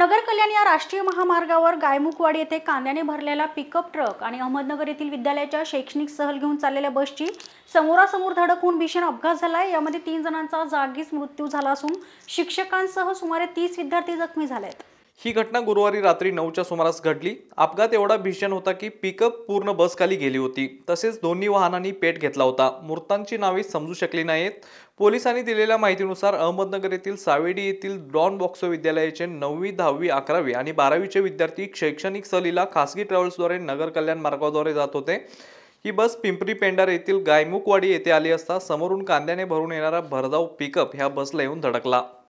नगर कल्याण या राष्ट्रीय महामार्गावर गायमुखवाडी येथे कांद्याने भरलेला पिकअप ट्रक आणि अहमदनगर येथील विद्यालयाच्या शैक्षणिक सहल घेऊन चाललेल्या बसची समोरासमोर धडक होऊन भीषण अपघात झाला आहे यामध्ये तीन जणांचा जागीच मृत्यू झाला असून शिक्षकांसह सुमारे तीस विद्यार्थी जखमी झाले आहेत ही घटना गुरुवारी रात्री नऊच्या सुमारास घडली अपघात एवढा भीषण होता की पिकअप पूर्ण बसखाली गेली होती तसेच दोन्ही वाहनांनी पेट घेतला होता मृतांची नावे समजू शकली नाहीत पोलिसांनी दिलेल्या माहितीनुसार अहमदनगर येथील सावेडी येथील डॉन बॉक्सो विद्यालयाचे नववी दहावी अकरावी आणि बारावीचे विद्यार्थी शैक्षणिक सहलीला खासगी ट्रॅव्हल्सद्वारे नगर कल्याण मार्गाद्वारे जात होते ही बस पिंपरी पेंडार येथील गायमुखवाडी येथे आली असता समोरून कांद्याने भरून येणारा भरधाव पिकअप ह्या बसला येऊन धडकला